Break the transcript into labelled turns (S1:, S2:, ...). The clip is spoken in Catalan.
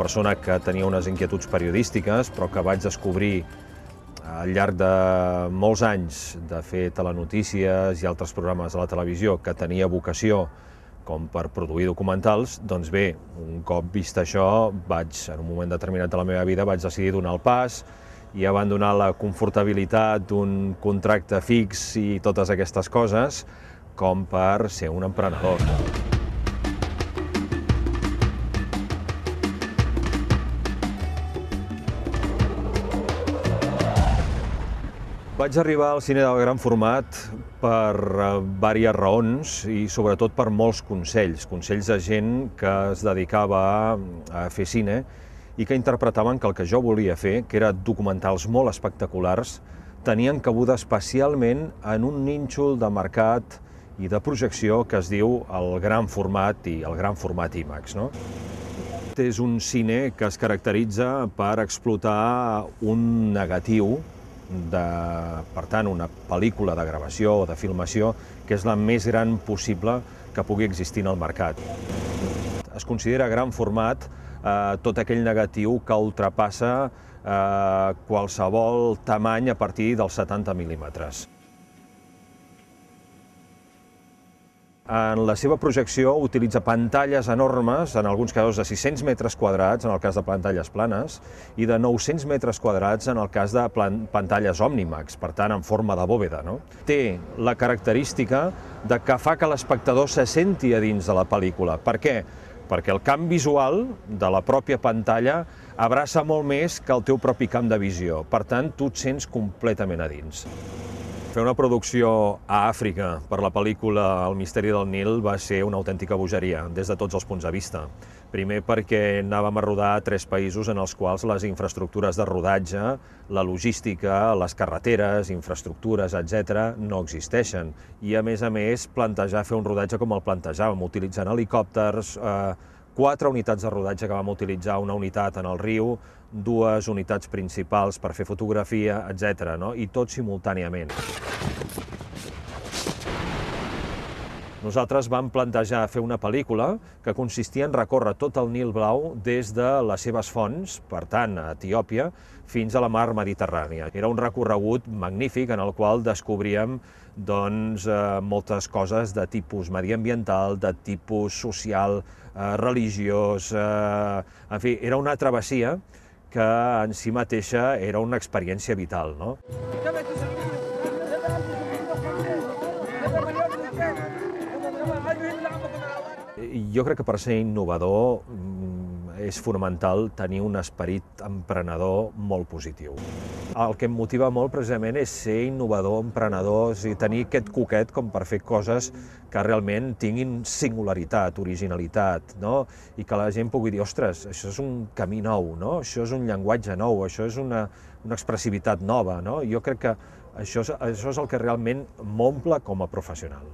S1: persona que tenia unes inquietuds periodístiques, però que vaig descobrir al llarg de molts anys de fer telenotícies i altres programes de la televisió que tenia vocació com per produir documentals, doncs bé, un cop vist això, vaig, en un moment determinat de la meva vida, vaig decidir donar el pas i abandonar la confortabilitat d'un contracte fix i totes aquestes coses com per ser un emprenedor. Vaig arribar al cine del gran format per diverses eh, raons i sobretot per molts consells, consells de gent que es dedicava a, a fer cine i que interpretaven que el que jo volia fer, que era documentals molt espectaculars, tenien cabuda especialment en un nínxol de mercat i de projecció que es diu el gran format i el gran format IMAX. No? És un cine que es caracteritza per explotar un negatiu de, per tant, una pel·lícula de gravació o de filmació que és la més gran possible que pugui existir en el mercat. Es considera gran format eh, tot aquell negatiu que ultrapassa eh, qualsevol tamany a partir dels 70 mil·límetres. en la seva projecció utilitza pantalles enormes, en alguns casos de 600 metres quadrats, en el cas de pantalles planes, i de 900 metres quadrats en el cas de pantalles òmnimax, per tant, en forma de bòveda. No? Té la característica de que fa que l'espectador se senti a dins de la pel·lícula. Per què? Perquè el camp visual de la pròpia pantalla abraça molt més que el teu propi camp de visió. Per tant, tu et sents completament a dins. Fer una producció a Àfrica per la pel·lícula El misteri del Nil va ser una autèntica bogeria, des de tots els punts de vista. Primer perquè anàvem a rodar a tres països en els quals les infraestructures de rodatge, la logística, les carreteres, infraestructures, etc no existeixen. I a més a més, plantejar fer un rodatge com el plantejàvem, utilitzant helicòpters, eh, quatre unitats de rodatge que vam utilitzar, una unitat en el riu, dues unitats principals per fer fotografia, etc. No? i tot simultàniament. Nosaltres vam plantejar fer una pel·lícula que consistia en recórrer tot el Nil Blau des de les seves fonts, per tant, a Etiòpia, fins a la mar Mediterrània. Era un recorregut magnífic en el qual descobríem doncs, eh, moltes coses de tipus mediambiental, de tipus social, religiós... en fi, era una travessia que en si mateixa era una experiència vital. No? Eh, jo crec que per ser innovador mm, és fonamental tenir un esperit emprenedor molt positiu. El que em motiva molt precisament és ser innovador, emprenedor, és dir, tenir aquest coquet com per fer coses que realment tinguin singularitat, originalitat, no? i que la gent pugui dir, ostres, això és un camí nou, no? això és un llenguatge nou, això és una, una expressivitat nova. No? Jo crec que això, és, això és el que realment m'omple com a professional.